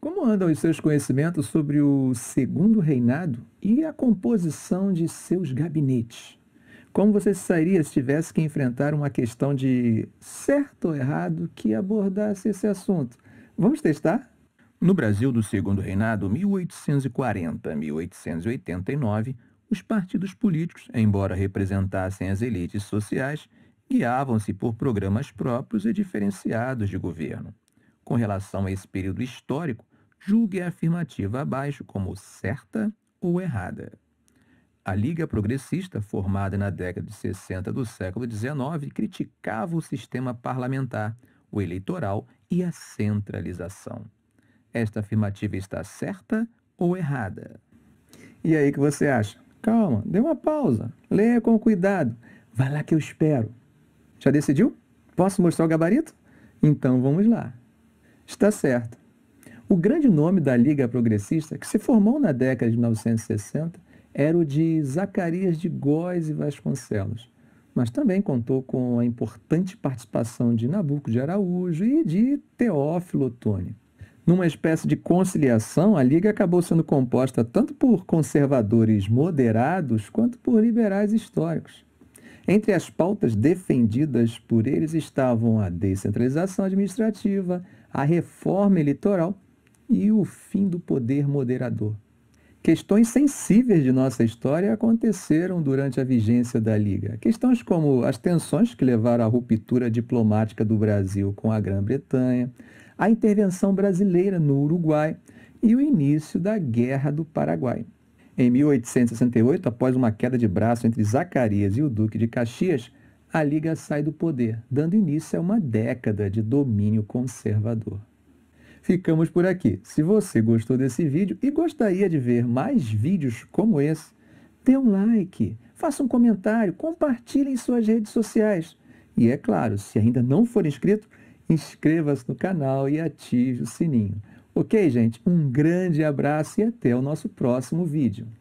Como andam os seus conhecimentos sobre o segundo reinado e a composição de seus gabinetes? Como você sairia se tivesse que enfrentar uma questão de certo ou errado que abordasse esse assunto? Vamos testar? No Brasil do Segundo Reinado, 1840-1889, os partidos políticos, embora representassem as elites sociais, guiavam-se por programas próprios e diferenciados de governo. Com relação a esse período histórico, Julgue a afirmativa abaixo como certa ou errada. A Liga Progressista, formada na década de 60 do século XIX, criticava o sistema parlamentar, o eleitoral e a centralização. Esta afirmativa está certa ou errada? E aí que você acha? Calma, dê uma pausa, leia com cuidado. Vai lá que eu espero. Já decidiu? Posso mostrar o gabarito? Então vamos lá. Está certo. O grande nome da Liga Progressista, que se formou na década de 1960, era o de Zacarias de Góes e Vasconcelos, mas também contou com a importante participação de Nabuco de Araújo e de Teófilo Otoni. Numa espécie de conciliação, a Liga acabou sendo composta tanto por conservadores moderados quanto por liberais históricos. Entre as pautas defendidas por eles estavam a descentralização administrativa, a reforma eleitoral e o fim do poder moderador. Questões sensíveis de nossa história aconteceram durante a vigência da Liga. Questões como as tensões que levaram à ruptura diplomática do Brasil com a Grã-Bretanha, a intervenção brasileira no Uruguai e o início da Guerra do Paraguai. Em 1868, após uma queda de braço entre Zacarias e o Duque de Caxias, a Liga sai do poder, dando início a uma década de domínio conservador. Ficamos por aqui. Se você gostou desse vídeo e gostaria de ver mais vídeos como esse, dê um like, faça um comentário, compartilhe em suas redes sociais. E é claro, se ainda não for inscrito, inscreva-se no canal e ative o sininho. Ok, gente? Um grande abraço e até o nosso próximo vídeo.